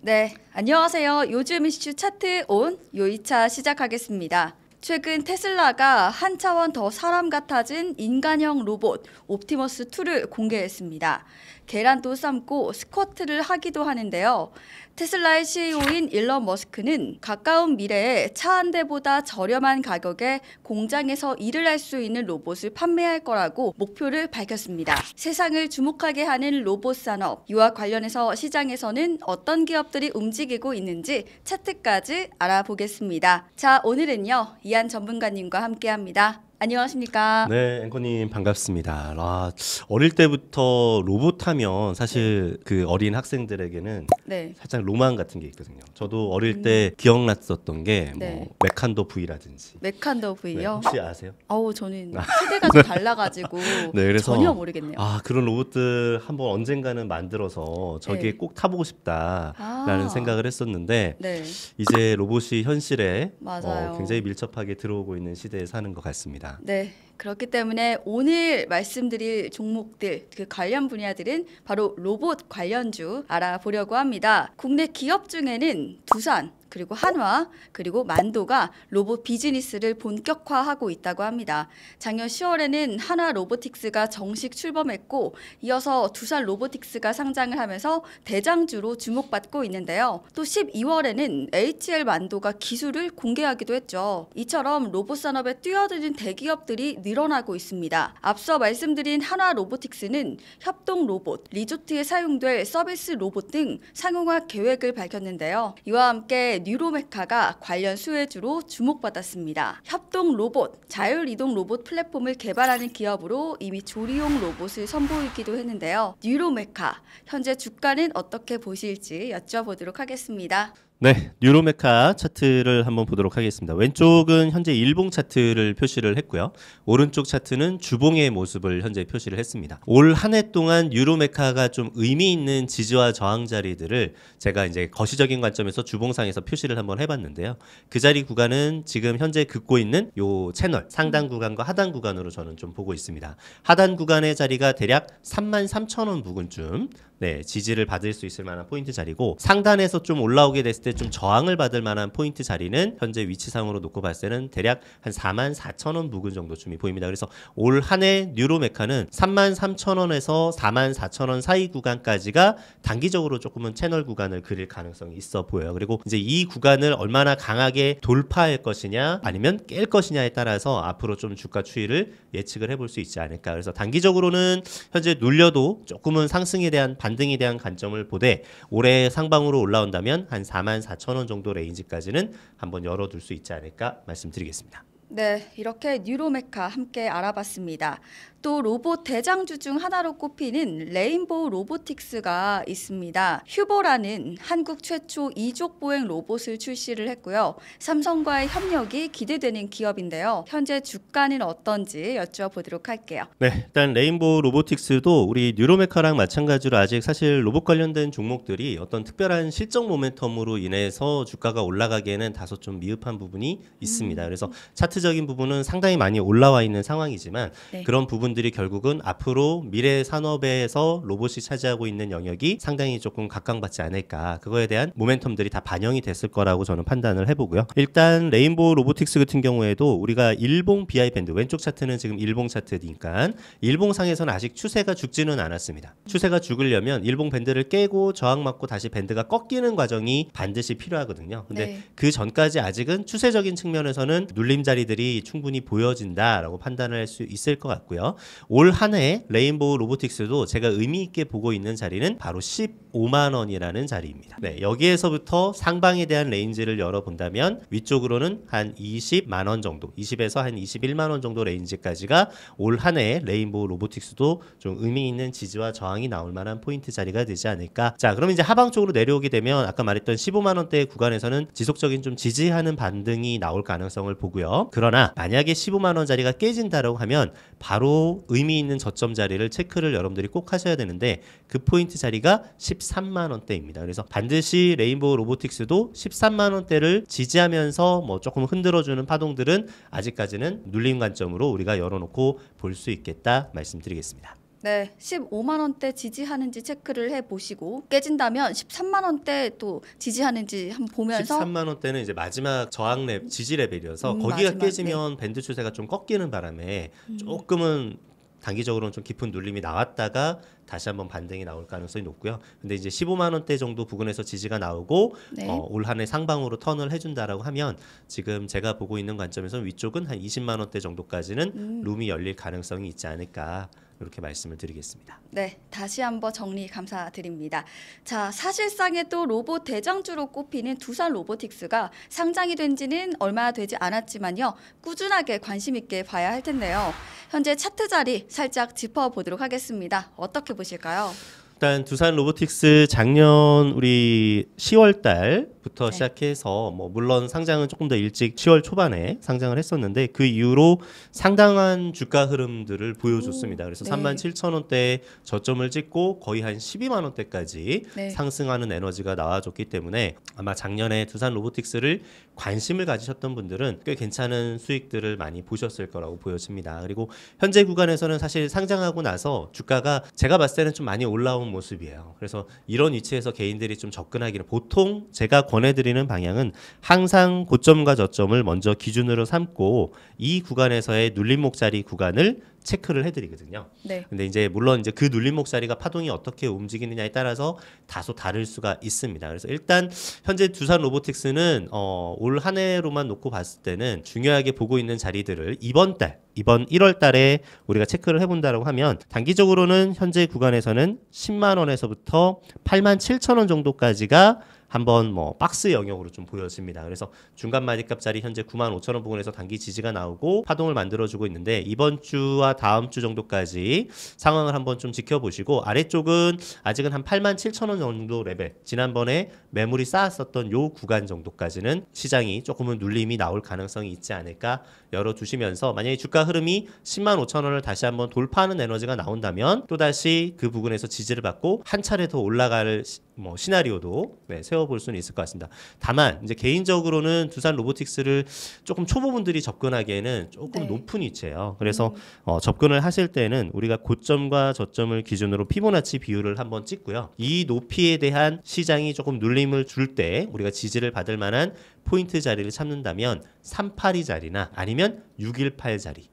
네, 안녕하세요. 요즘 이슈 차트 온 요이차 시작하겠습니다. 최근 테슬라가 한 차원 더 사람 같아진 인간형 로봇 옵티머스 2를 공개했습니다. 계란도 삶고 스쿼트를 하기도 하는데요. 테슬라의 CEO인 일론 머스크는 가까운 미래에 차 한 대보다 저렴한 가격에 공장에서 일을 할 수 있는 로봇을 판매할 거라고 목표를 밝혔습니다. 세상을 주목하게 하는 로봇 산업, 이와 관련해서 시장에서는 어떤 기업들이 움직이고 있는지 차트까지 알아보겠습니다. 자, 오늘은요, 이한 전문가님과 함께 합니다. 안녕하십니까. 네, 앵커님 반갑습니다. 아, 어릴 때부터 로봇 하면 사실 네. 그 어린 학생들에게는 네. 살짝 로망 같은 게 있거든요. 저도 어릴 때 음. 기억났었던 게뭐 네. 메칸더 V라든지. 메칸더 V요. 네, 혹시 아세요? 어우 저는 아. 시대가좀 달라가지고 네, 그래서 전혀 모르겠네요. 아 그런 로봇들 한번 언젠가는 만들어서 저기에 네. 꼭 타보고 싶다라는 아. 생각을 했었는데 네, 이제 로봇이 현실에 어, 굉장히 밀접하게 들어오고 있는 시대에 사는 것 같습니다. 있습니다. 네. 그렇기 때문에 오늘 말씀드릴 종목들 그 관련 분야들은 바로 로봇 관련주 알아보려고 합니다. 국내 기업 중에는 두산, 그리고 한화, 그리고 만도가 로봇 비즈니스를 본격화하고 있다고 합니다. 작년 10월에는 한화 로보틱스가 정식 출범했고 이어서 두산 로보틱스가 상장을 하면서 대장주로 주목받고 있는데요. 또 12월에는 HL 만도가 기술을 공개하기도 했죠. 이처럼 로봇 산업에 뛰어드는 대기업들이 늘어나고 있습니다. 앞서 말씀드린 한화 로보틱스는 협동 로봇, 리조트에 사용될 서비스 로봇 등 상용화 계획을 밝혔는데요. 이와 함께 뉴로메카가 관련 수혜주로 주목받았습니다. 협동 로봇, 자율이동 로봇 플랫폼을 개발하는 기업으로 이미 조리용 로봇을 선보이기도 했는데요. 뉴로메카, 현재 주가는 어떻게 보실지 여쭤보도록 하겠습니다. 네, 뉴로메카 차트를 한번 보도록 하겠습니다. 왼쪽은 현재 일봉 차트를 표시를 했고요. 오른쪽 차트는 주봉의 모습을 현재 표시를 했습니다. 올 한 해 동안 뉴로메카가 좀 의미 있는 지지와 저항 자리들을 제가 이제 거시적인 관점에서 주봉상에서 표시를 한번 해봤는데요. 그 자리 구간은 지금 현재 긋고 있는 요 채널 상단 구간과 하단 구간으로 저는 좀 보고 있습니다. 하단 구간의 자리가 대략 33,000원 부근쯤 네, 지지를 받을 수 있을 만한 포인트 자리고 상단에서 좀 올라오게 됐을 때 좀 저항을 받을 만한 포인트 자리는 현재 위치상으로 놓고 봤을 때는 대략 한 4만 4천 원 부근 정도쯤이 보입니다. 그래서 올 한해 뉴로메카는 3만 3천 원에서 4만 4천 원 사이 구간까지가 단기적으로 조금은 채널 구간을 그릴 가능성이 있어 보여요. 그리고 이제 이 구간을 얼마나 강하게 돌파할 것이냐 아니면 깰 것이냐에 따라서 앞으로 좀 주가 추이를 예측을 해볼 수 있지 않을까. 그래서 단기적으로는 현재 눌려도 조금은 상승에 대한 반등에 대한 관점을 보되 올해 상방으로 올라온다면 한 4만 4천 원 정도 레인지까지는 한번 열어둘 수 있지 않을까 말씀드리겠습니다. 네, 이렇게 뉴로메카 함께 알아봤습니다. 또 로봇 대장주 중 하나로 꼽히는 레인보우 로보틱스가 있습니다. 휴보라는 한국 최초 이족 보행 로봇을 출시를 했고요. 삼성과의 협력이 기대되는 기업인데요. 현재 주가는 어떤지 여쭤보도록 할게요. 네, 일단 레인보우 로보틱스도 우리 뉴로메카랑 마찬가지로 아직 사실 로봇 관련된 종목들이 어떤 특별한 실적 모멘텀으로 인해서 주가가 올라가기에는 다소 좀 미흡한 부분이 있습니다. 음. 그래서 차트적인 부분은 상당히 많이 올라와 있는 상황이지만 네. 그런 부분 부분들이 결국은 앞으로 미래 산업에서 로봇이 차지하고 있는 영역이 상당히 조금 각광받지 않을까 그거에 대한 모멘텀들이 다 반영이 됐을 거라고 저는 판단을 해보고요. 일단 레인보우 로보틱스 같은 경우에도 우리가 일봉 BI 밴드 왼쪽 차트는 지금 일봉 차트니까 일봉 상에서는 아직 추세가 죽지는 않았습니다. 추세가 죽으려면 일봉 밴드를 깨고 저항 맞고 다시 밴드가 꺾이는 과정이 반드시 필요하거든요. 근데 네. 그 전까지 아직은 추세적인 측면에서는 눌림 자리들이 충분히 보여진다라고 판단할 수 있을 것 같고요. 올한해 레인보우 로보틱스도 제가 의미 있게 보고 있는 자리는 바로 15만 원이라는 자리입니다. 네, 여기에서부터 상방에 대한 레인지를 열어본다면 위쪽으로는 한 20만 원 정도, 20에서 한 21만 원 정도 레인지까지가 올한해 레인보우 로보틱스도 좀 의미 있는 지지와 저항이 나올 만한 포인트 자리가 되지 않을까. 자, 그럼 이제 하방 쪽으로 내려오게 되면 아까 말했던 15만 원대 구간에서는 지속적인 좀 지지하는 반등이 나올 가능성을 보고요. 그러나 만약에 15만 원자리가 깨진다라고 하면 바로 의미 있는 저점 자리를 체크를 여러분들이 꼭 하셔야 되는데 그 포인트 자리가 13만 원대입니다. 그래서 반드시 레인보우 로보틱스도 13만 원대를 지지하면서 뭐 조금 흔들어주는 파동들은 아직까지는 눌림 관점으로 우리가 열어놓고 볼 수 있겠다 말씀드리겠습니다. 네, 15만 원대 지지하는지 체크를 해 보시고 깨진다면 13만 원대 또 지지하는지 한번 보면서 13만 원대는 이제 마지막 저항 랩 지지 레벨이어서 음, 거기가 마지막, 깨지면 네. 밴드 추세가 좀 꺾이는 바람에 음. 조금은 단기적으로는 좀 깊은 눌림이 나왔다가 다시 한번 반등이 나올 가능성이 높고요. 근데 이제 15만 원대 정도 부근에서 지지가 나오고 네. 어, 올 한해 상방으로 턴을 해준다라고 하면 지금 제가 보고 있는 관점에서 위쪽은 한 20만 원대 정도까지는 음. 룸이 열릴 가능성이 있지 않을까 이렇게 말씀을 드리겠습니다. 네, 다시 한번 정리 감사드립니다. 자, 사실상의 또 로봇 대장주로 꼽히는 두산 로보틱스가 상장이 된 지는 얼마 되지 않았지만요. 꾸준하게 관심 있게 봐야 할 텐데요. 현재 차트 자리 살짝 짚어보도록 하겠습니다. 어떻게 보실까요? 일단 두산 로보틱스 작년 우리 10월 달 부터 네. 시작해서 뭐 물론 상장은 조금 더 일찍 10월 초반에 상장을 했었는데 그 이후로 상당한 주가 흐름들을 보여줬습니다. 그래서 네. 3만 7천 원대에 저점을 찍고 거의 한 12만 원대까지 네. 상승하는 에너지가 나와줬기 때문에 아마 작년에 두산 로보틱스를 관심을 가지셨던 분들은 꽤 괜찮은 수익들을 많이 보셨을 거라고 보여집니다. 그리고 현재 구간에서는 사실 상장하고 나서 주가가 제가 봤을 때는 좀 많이 올라온 모습이에요. 그래서 이런 위치에서 개인들이 좀 접근하기는 보통 제가 권해드리는 방향은 항상 고점과 저점을 먼저 기준으로 삼고 이 구간에서의 눌림목자리 구간을 체크를 해드리거든요. 네. 근데 이제 물론 이제 그 눌림목자리가 파동이 어떻게 움직이느냐에 따라서 다소 다를 수가 있습니다. 그래서 일단 현재 두산 로보틱스는 어, 올한 해로만 놓고 봤을 때는 중요하게 보고 있는 자리들을 이번 달 이번 1월 달에 우리가 체크를 해본다라고 하면 단기적으로는 현재 구간에서는 10만 원에서부터 8만 7천 원 정도까지가 한번 뭐 박스 영역으로 좀 보여집니다. 그래서 중간 마디값짜리 현재 95,000원 부근에서 단기 지지가 나오고 파동을 만들어주고 있는데 이번 주와 다음 주 정도까지 상황을 한번 좀 지켜보시고 아래쪽은 아직은 한 87,000원 정도 레벨 지난번에 매물이 쌓았었던 요 구간 정도까지는 시장이 조금은 눌림이 나올 가능성이 있지 않을까 열어주시면서 만약에 주가 흐름이 10만 5천 원을 다시 한번 돌파하는 에너지가 나온다면 또다시 그 부근에서 지지를 받고 한 차례 더 올라갈 시, 뭐 시나리오도 네, 세워볼 수는 있을 것 같습니다. 다만 이제 개인적으로는 두산 로보틱스를 조금 초보분들이 접근하기에는 조금 네. 높은 위치예요. 그래서 음. 어, 접근을 하실 때는 우리가 고점과 저점을 기준으로 피보나치 비율을 한번 찍고요. 이 높이에 대한 시장이 조금 눌림을 줄 때 우리가 지지를 받을 만한 포인트 자리를 참는다면 382 자리나 아니면 618 자리.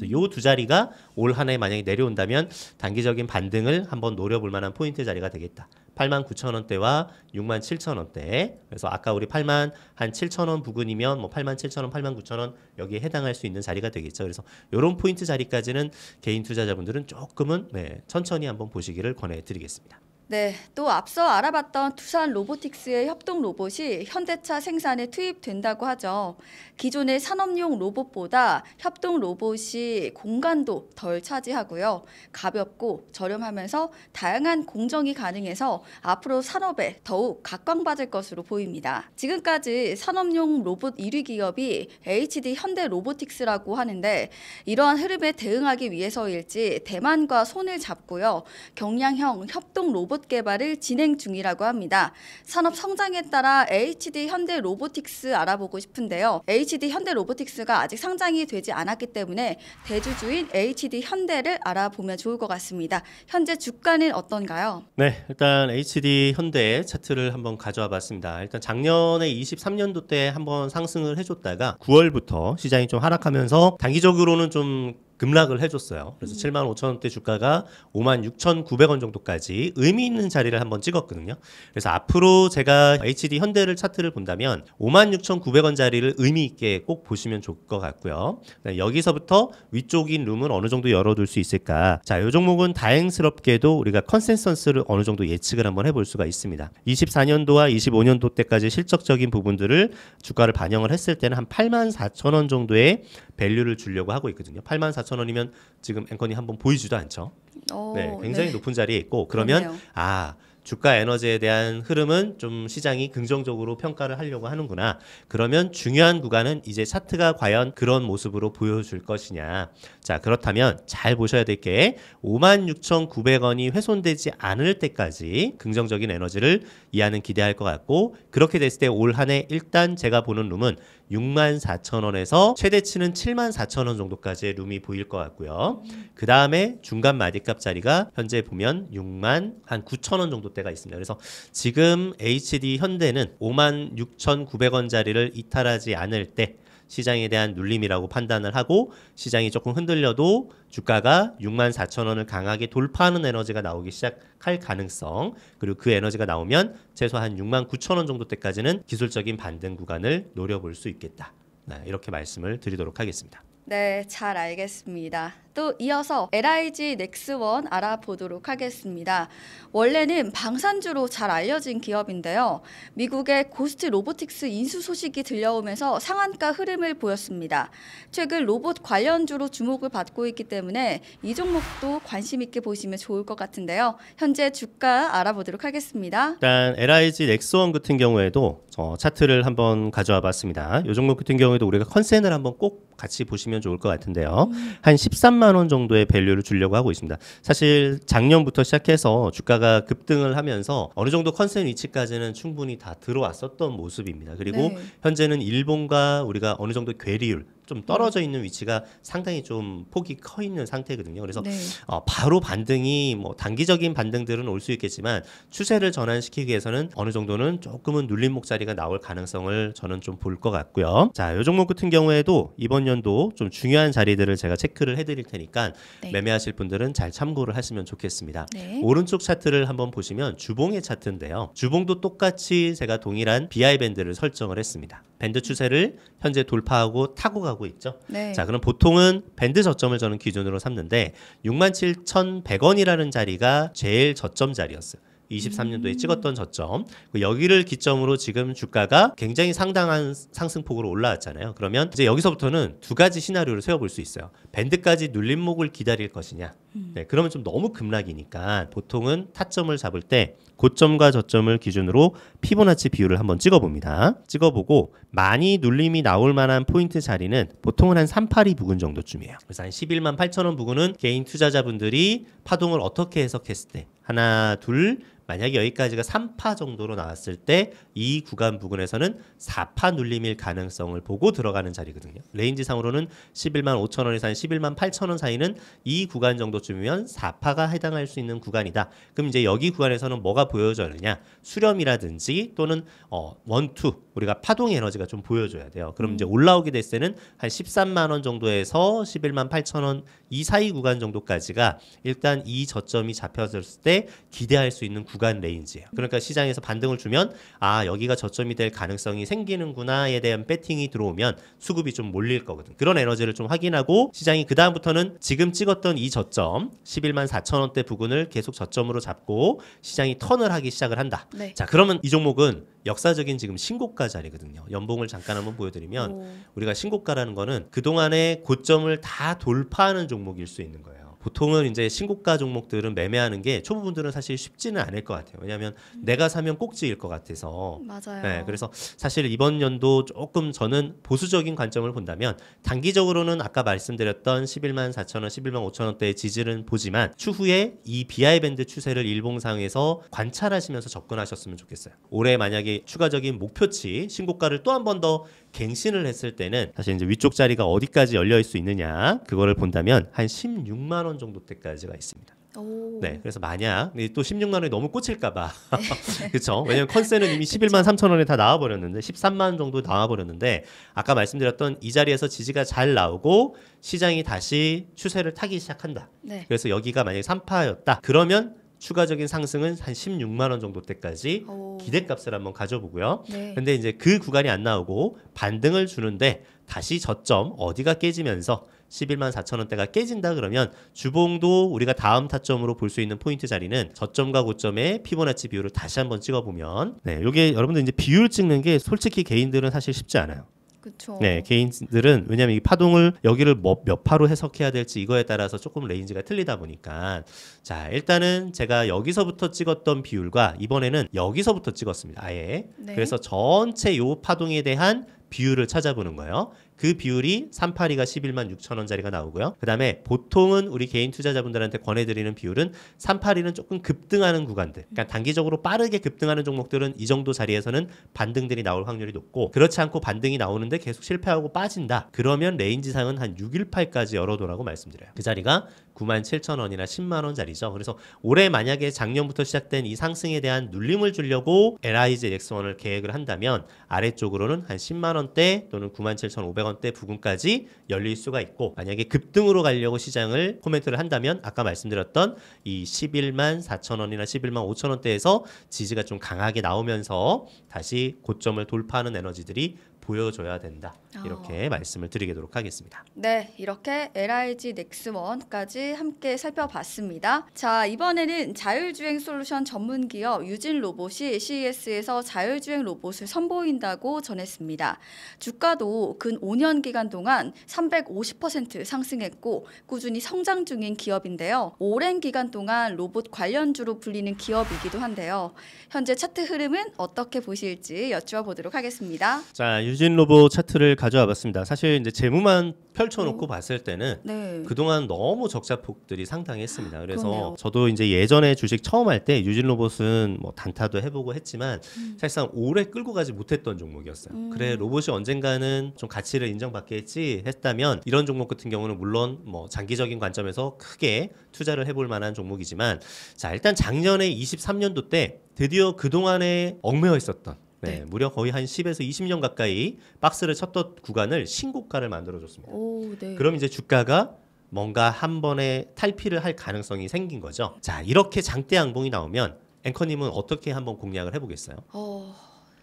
이두 음. 자리가 올한해 만약에 내려온다면 단기적인 반등을 한번 노려볼 만한 포인트 자리가 되겠다. 8만 9천 원대와 6만 7천 원대. 그래서 아까 우리 8만 한 7천 원 부근이면 뭐 8만 7천 원, 8만 9천 원 여기에 해당할 수 있는 자리가 되겠죠. 그래서 이런 포인트 자리까지는 개인 투자자분들은 조금은 네, 천천히 한번 보시기를 권해드리겠습니다. 네, 또 앞서 알아봤던 두산 로보틱스의 협동 로봇이 현대차 생산에 투입된다고 하죠. 기존의 산업용 로봇보다 협동 로봇이 공간도 덜 차지하고요. 가볍고 저렴하면서 다양한 공정이 가능해서 앞으로 산업에 더욱 각광받을 것으로 보입니다. 지금까지 산업용 로봇 1위 기업이 HD 현대 로보틱스라고 하는데 이러한 흐름에 대응하기 위해서일지 대만과 손을 잡고요. 경량형 협동 로봇 로봇 개발을 진행 중이라고 합니다. 산업 성장에 따라 HD 현대 로보틱스 알아보고 싶은데요. HD 현대 로보틱스가 아직 상장이 되지 않았기 때문에 대주주인 HD 현대를 알아보면 좋을 것 같습니다. 현재 주가는 어떤가요? 네, 일단 HD 현대 차트를 한번 가져와 봤습니다. 일단 작년에 23년도 때 한번 상승을 해줬다가 9월부터 시장이 좀 하락하면서 단기적으로는 좀 급락을 해줬어요. 그래서 음. 7만 5천 원대 주가가 5만 6천 9백 원 정도까지 의미 있는 자리를 한번 찍었거든요. 그래서 앞으로 제가 HD 현대를 차트를 본다면 5만 6천 9백 원 자리를 의미 있게 꼭 보시면 좋을 것 같고요. 네, 여기서부터 위쪽인 룸은 어느 정도 열어둘 수 있을까? 자, 요 종목은 다행스럽게도 우리가 컨센서스를 어느 정도 예측을 한번 해볼 수가 있습니다. 24년도와 25년도 때까지 실적적인 부분들을 주가를 반영을 했을 때는 한 8만 4천 원 정도의 밸류를 주려고 하고 있거든요. 8만 4천 원이면 지금 앵커님 한번 보이지도 않죠. 오, 어, 네, 굉장히 네. 높은 자리에 있고 그러면 그렇네요. 아 주가 에너지에 대한 흐름은 좀 시장이 긍정적으로 평가를 하려고 하는구나. 그러면 중요한 구간은 이제 차트가 과연 그런 모습으로 보여줄 것이냐. 자, 그렇다면 잘 보셔야 될 게 56,900원이 훼손되지 않을 때까지 긍정적인 에너지를 이하는 기대할 것 같고 그렇게 됐을 때 올 한 해 일단 제가 보는 룸은 6만 4천 원에서 최대치는 7만 4천 원 정도까지의 룸이 보일 것 같고요. 그 다음에 중간 마디값 자리가 현재 보면 6만 한 9천 원 정도대가 있습니다. 그래서 지금 HD 현대는 5만 6,900원 자리를 이탈하지 않을 때 시장에 대한 눌림이라고 판단을 하고 시장이 조금 흔들려도 주가가 6만 4천 원을 강하게 돌파하는 에너지가 나오기 시작할 가능성 그리고 그 에너지가 나오면 최소한 6만 9천 원 정도 때까지는 기술적인 반등 구간을 노려볼 수 있겠다. 네, 이렇게 말씀을 드리도록 하겠습니다. 네, 잘 알겠습니다. 또 이어서 LIG 넥스원 알아보도록 하겠습니다. 원래는 방산주로 잘 알려진 기업인데요. 미국의 고스트 로보틱스 인수 소식이 들려오면서 상한가 흐름을 보였습니다. 최근 로봇 관련주로 주목을 받고 있기 때문에 이 종목도 관심 있게 보시면 좋을 것 같은데요. 현재 주가 알아보도록 하겠습니다. 일단 LIG 넥스원 같은 경우에도 어, 차트를 한번 가져와 봤습니다. 이 종목 같은 경우에도 우리가 컨센을 한번 꼭 같이 보시면 좋을 것 같은데요. 음. 한 13만 1 0만원 정도의 밸류를 주려고 하고 있습니다. 사실 작년부터 시작해서 주가가 급등을 하면서 어느 정도 컨센 위치까지는 충분히 다 들어왔었던 모습입니다. 그리고 네. 현재는 일본과 우리가 어느 정도 괴리율 좀 떨어져 있는 위치가 상당히 좀 폭이 커 있는 상태거든요. 그래서 네. 어, 바로 반등이 뭐 단기적인 반등들은 올 수 있겠지만 추세를 전환시키기 위해서는 어느 정도는 조금은 눌림목 자리가 나올 가능성을 저는 좀 볼 것 같고요. 자, 요 종목 같은 경우에도 이번 연도 좀 중요한 자리들을 제가 체크를 해드릴 테니까 네. 매매하실 분들은 잘 참고를 하시면 좋겠습니다. 네. 오른쪽 차트를 한번 보시면 주봉의 차트인데요. 주봉도 똑같이 제가 동일한 BI 밴드를 설정을 했습니다. 밴드 추세를 현재 돌파하고 타고 가고 있죠. 네. 자, 그럼 보통은 밴드 저점을 저는 기준으로 삼는데 67,100원이라는 자리가 제일 저점 자리였어요. 23년도에 음. 찍었던 저점 그 여기를 기점으로 지금 주가가 굉장히 상당한 상승폭으로 올라왔잖아요 그러면 이제 여기서부터는 두 가지 시나리오를 세워볼 수 있어요 밴드까지 눌림목을 기다릴 것이냐 음. 네, 그러면 좀 너무 급락이니까 보통은 타점을 잡을 때 고점과 저점을 기준으로 피보나치 비율을 한번 찍어봅니다. 찍어보고 많이 눌림이 나올 만한 포인트 자리는 보통은 한382 부근 정도쯤이에요. 그래서 한 11만 8천 원 부근은 개인 투자자분들이 파동을 어떻게 해석했을 때 하나 둘 만약에 여기까지가 3파 정도로 나왔을 때 이 구간 부근에서는 4파 눌림일 가능성을 보고 들어가는 자리거든요. 레인지 상으로는 11만 5천 원에서 11만 8천 원 사이는 이 구간 정도쯤이면 4파가 해당할 수 있는 구간이다. 그럼 이제 여기 구간에서는 뭐가 보여져느냐? 수렴이라든지 또는 어, 원투 우리가 파동 에너지가 좀 보여줘야 돼요. 그럼 음. 이제 올라오게 될 때는 한 13만 원 정도에서 11만 8천 원 이 사이 구간 정도까지가 일단 이 저점이 잡혔을 때 기대할 수 있는 구간 레인지예요. 그러니까 시장에서 반등을 주면 아 여기가 저점이 될 가능성이 생기는구나에 대한 배팅이 들어오면 수급이 좀 몰릴 거거든. 그런 에너지를 좀 확인하고 시장이 그 다음부터는 지금 찍었던 이 저점 11만 4천 원대 부근을 계속 저점으로 잡고 시장이 턴을 하기 시작을 한다. 네. 자 그러면 이 종목은 역사적인 지금 신고가 자리거든요. 연봉을 잠깐 한번 보여드리면 오. 우리가 신고가라는 거는 그동안의 고점을 다 돌파하는 종목일 수 있는 거예요. 보통은 이제 신고가 종목들은 매매하는 게 초보분들은 사실 쉽지는 않을 것 같아요. 왜냐하면 음. 내가 사면 꼭지일 것 같아서. 맞아요. 네, 그래서 사실 이번 연도 조금 저는 보수적인 관점을 본다면 단기적으로는 아까 말씀드렸던 11만 4천 원, 11만 5천 원대의 지지는 보지만 추후에 이 BI 밴드 추세를 일봉상에서 관찰하시면서 접근하셨으면 좋겠어요. 올해 만약에 추가적인 목표치 신고가를 또한번더 갱신을 했을 때는 사실 이제 위쪽 자리가 어디까지 열려 있을 수 있느냐 그거를 본다면 한 16만 원 정도 때까지가 있습니다. 오. 네, 그래서 만약 또 16만 원이 너무 꽂힐까봐 그렇죠. 왜냐면 컨셉은 이미 11만 3천 원에 다 나와버렸는데 13만 원 정도 나와버렸는데 아까 말씀드렸던 이 자리에서 지지가 잘 나오고 시장이 다시 추세를 타기 시작한다. 네. 그래서 여기가 만약에 3파였다 그러면 추가적인 상승은 한 16만 원 정도 때까지 기대값을 한번 가져보고요. 네. 근데 이제 그 구간이 안 나오고 반등을 주는데 다시 저점 어디가 깨지면서 11만 4천 원대가 깨진다 그러면 주봉도 우리가 다음 타점으로 볼 수 있는 포인트 자리는 저점과 고점의 피보나치 비율을 다시 한번 찍어보면 네, 이게 여러분들 이제 비율 찍는 게 솔직히 개인들은 사실 쉽지 않아요. 그쵸. 네, 개인들은 왜냐하면 이 파동을 여기를 몇, 뭐, 몇 파로 해석해야 될지 이거에 따라서 조금 레인지가 틀리다 보니까 자 일단은 제가 여기서부터 찍었던 비율과 이번에는 여기서부터 찍었습니다. 아예 네. 그래서 전체 요 파동에 대한 비율을 찾아보는 거예요. 그 비율이 382가 11만 6천 원짜리가 나오고요. 그 다음에 보통은 우리 개인 투자자분들한테 권해드리는 비율은 382는 조금 급등하는 구간들. 그러니까 단기적으로 빠르게 급등하는 종목들은 이 정도 자리에서는 반등들이 나올 확률이 높고 그렇지 않고 반등이 나오는데 계속 실패하고 빠진다. 그러면 레인지상은 한 618까지 열어두라고 말씀드려요. 그 자리가 9 7 0 0 0 원이나 10만 원짜리죠. 그래서 올해 만약에 작년부터 시작된 이 상승에 대한 눌림을 주려고 LIG X1을 계획을 한다면 아래쪽으로는 한 10만 원대 또는 9 7 5 0 0원 0 0 원대 부근까지 열릴 수가 있고 만약에 급등으로 가려고 시장을 코멘트를 한다면 아까 말씀드렸던 이 11만 4천 원이나 11만 5천 원대에서 지지가 좀 강하게 나오면서 다시 고점을 돌파하는 에너지들이 보여줘야 된다. 아. 이렇게 어. 말씀을 드리도록 하겠습니다. 네, 이렇게 LIG 넥스원까지 함께 살펴봤습니다. 자, 이번에는 자율주행 솔루션 전문 기업 유진 로봇이 CES에서 자율주행 로봇을 선보인다고 전했습니다. 주가도 근 5년 기간 동안 350% 상승했고 꾸준히 성장 중인 기업인데요. 오랜 기간 동안 로봇 관련주로 불리는 기업이기도 한데요. 현재 차트 흐름은 어떻게 보실지 여쭈어 보도록 하겠습니다. 자, 유 유진 로봇 차트를 가져와 봤습니다. 사실 이제 재무만 펼쳐놓고 오. 네. 봤을 때는 네. 그동안 너무 적자폭들이 상당했습니다. 그래서 그러네요. 저도 이제 예전에 주식 처음 할 때 유진 로봇은 뭐 단타도 해보고 했지만 음. 사실상 오래 끌고 가지 못했던 종목이었어요. 음. 그래 로봇이 언젠가는 좀 가치를 인정받겠지 했다면 이런 종목 같은 경우는 물론 뭐 장기적인 관점에서 크게 투자를 해볼 만한 종목이지만 자 일단 작년에 23년도 때 드디어 그동안에 얽매여 있었던 네, 네, 무려 거의 한 10에서 20년 가까이 박스를 쳤던 구간을 신고가를 만들어줬습니다. 오, 네. 그럼 이제 주가가 뭔가 한 번에 탈피를 할 가능성이 생긴 거죠. 자, 이렇게 장대 양봉이 나오면 앵커님은 어떻게 한번 공략을 해보겠어요? 어...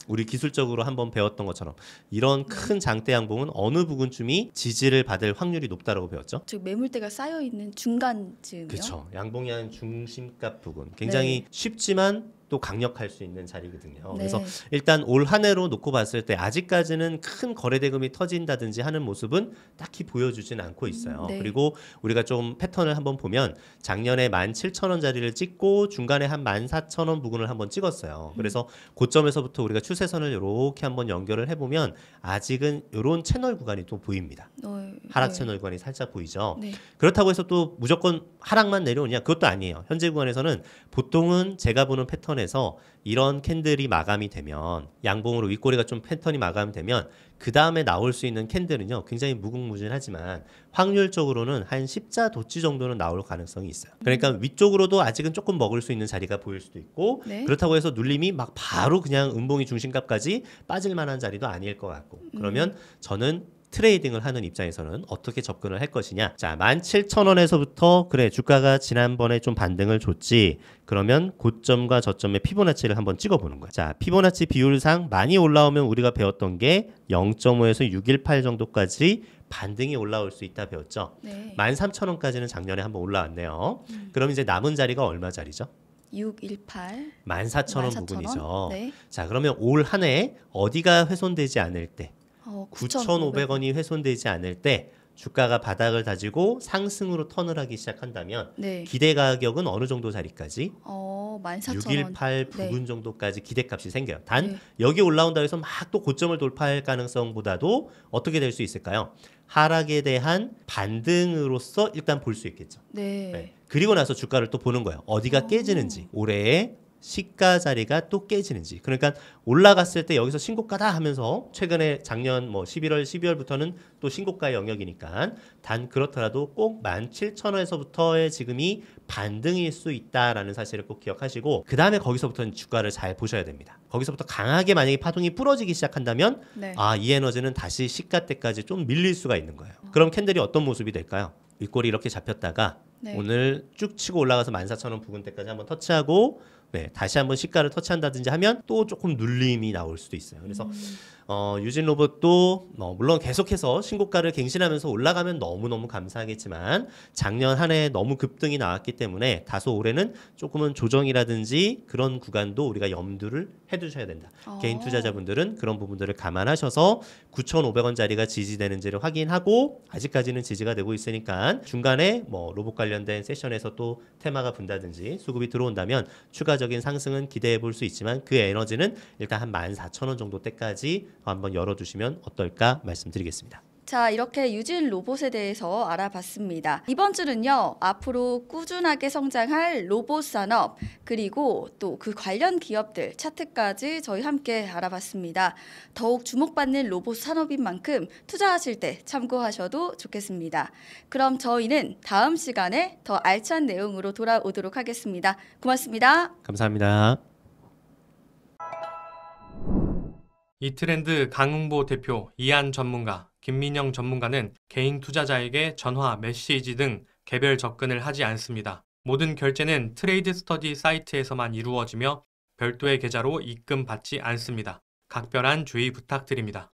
우리 기술적으로 한번 배웠던 것처럼 이런 네. 큰 장대 양봉은 어느 부분쯤이 지지를 받을 확률이 높다라고 배웠죠? 즉 매물대가 쌓여 있는 중간쯤이요. 그렇죠. 양봉이 한 중심값 부분. 네. 굉장히 네. 쉽지만 또 강력할 수 있는 자리거든요. 네. 그래서 일단 올한 해로 놓고 봤을 때 아직까지는 큰 거래 대금이 터진다든지 하는 모습은 딱히 보여주진 않고 있어요. 네. 그리고 우리가 좀 패턴을 한번 보면 작년에 1 7 0 0 0 원자리를 찍고 중간에 한1 4 0 0 0원 부근을 한번 찍었어요. 음. 그래서 고점에서부터 우리가 추세선을 이렇게 한번 연결을 해보면 아직은 이런 채널 구간이 또 보입니다. 어, 하락 네. 채널 구간이 살짝 보이죠. 네. 그렇다고 해서 또 무조건 하락만 내려오냐 그것도 아니에요. 현재 구간에서는 보통은 제가 보는 패턴 패턴에서 이런 캔들이 마감이 되면 양봉으로 윗꼬리가 좀 패턴이 마감되면 그 다음에 나올 수 있는 캔들은요 굉장히 무궁무진하지만 확률적으로는 한 십자 도치 정도는 나올 가능성이 있어요. 그러니까 음. 위쪽으로도 아직은 조금 먹을 수 있는 자리가 보일 수도 있고 네. 그렇다고 해서 눌림이 막 바로 그냥 음봉이 중심값까지 빠질 만한 자리도 아닐 것 같고 음. 그러면 저는 트레이딩을 하는 입장에서는 어떻게 접근을 할 것이냐. 자, 17,000원에서부터 그래 주가가 지난번에 좀 반등을 줬지. 그러면 고점과 저점의 피보나치를 한번 찍어보는 거야. 자, 피보나치 비율상 많이 올라오면 우리가 배웠던 게 0.5에서 618 정도까지 반등이 올라올 수 있다 배웠죠. 네. 13,000원까지는 작년에 한번 올라왔네요. 음. 그럼 이제 남은 자리가 얼마 자리죠? 618 14,000원 부분이죠. 네. 자, 그러면 올 한해 어디가 훼손되지 않을 때 9,500원이 어, 훼손되지 않을 때 주가가 바닥을 다지고 상승으로 턴을 하기 시작한다면 네. 기대 가격은 어느 정도 자리까지? 어, 618 부근 네. 정도까지 기대값이 생겨요. 단 네. 여기 올라온다 해서 막 또 고점을 돌파할 가능성보다도 어떻게 될 수 있을까요? 하락에 대한 반등으로서 일단 볼 수 있겠죠. 네. 네. 그리고 나서 주가를 또 보는 거예요. 어디가 어. 깨지는지 올해의 시가 자리가 또 깨지는지 그러니까 올라갔을 때 여기서 신고가다 하면서 최근에 작년 뭐 11월 12월부터는 또신고가 영역이니까 단 그렇더라도 꼭 17,000원에서부터의 지금이 반등일 수 있다라는 사실을 꼭 기억하시고 그 다음에 거기서부터는 주가를 잘 보셔야 됩니다. 거기서부터 강하게 만약에 파동이 부러지기 시작한다면 네. 아이 에너지는 다시 시가 때까지 좀 밀릴 수가 있는 거예요. 어. 그럼 캔들이 어떤 모습이 될까요? 윗골이 이렇게 잡혔다가 네. 오늘 쭉 치고 올라가서 14,000원 부근 때까지 한번 터치하고 네, 다시 한번 시가를 터치한다든지 하면 또 조금 눌림이 나올 수도 있어요. 그래서 음. 어, 유진 로봇도 어, 물론 계속해서 신고가를 갱신하면서 올라가면 너무너무 감사하겠지만 작년 한 해 너무 급등이 나왔기 때문에 다소 올해는 조금은 조정이라든지 그런 구간도 우리가 염두를 해두셔야 된다. 어. 개인 투자자분들은 그런 부분들을 감안하셔서 9,500원짜리가 지지되는지를 확인하고 아직까지는 지지가 되고 있으니까 중간에 뭐 로봇 관련된 세션에서 또 테마가 분다든지 수급이 들어온다면 추가 추가적인 상승은 기대해 볼 수 있지만 그 에너지는 일단 한 14,000원 정도 때까지 한번 열어두시면 어떨까 말씀드리겠습니다. 자, 이렇게 유진 로봇에 대해서 알아봤습니다. 이번 주는요, 앞으로 꾸준하게 성장할 로봇 산업, 그리고 또 그 관련 기업들 차트까지 저희 함께 알아봤습니다. 더욱 주목받는 로봇 산업인 만큼 투자하실 때 참고하셔도 좋겠습니다. 그럼 저희는 다음 시간에 더 알찬 내용으로 돌아오도록 하겠습니다. 고맙습니다. 감사합니다. 이 트렌드 강흥보 대표, 이한 전문가, 김민영 전문가는 개인 투자자에게 전화, 메시지 등 개별 접근을 하지 않습니다. 모든 결제는 트레이드 스터디 사이트에서만 이루어지며 별도의 계좌로 입금 받지 않습니다. 각별한 주의 부탁드립니다.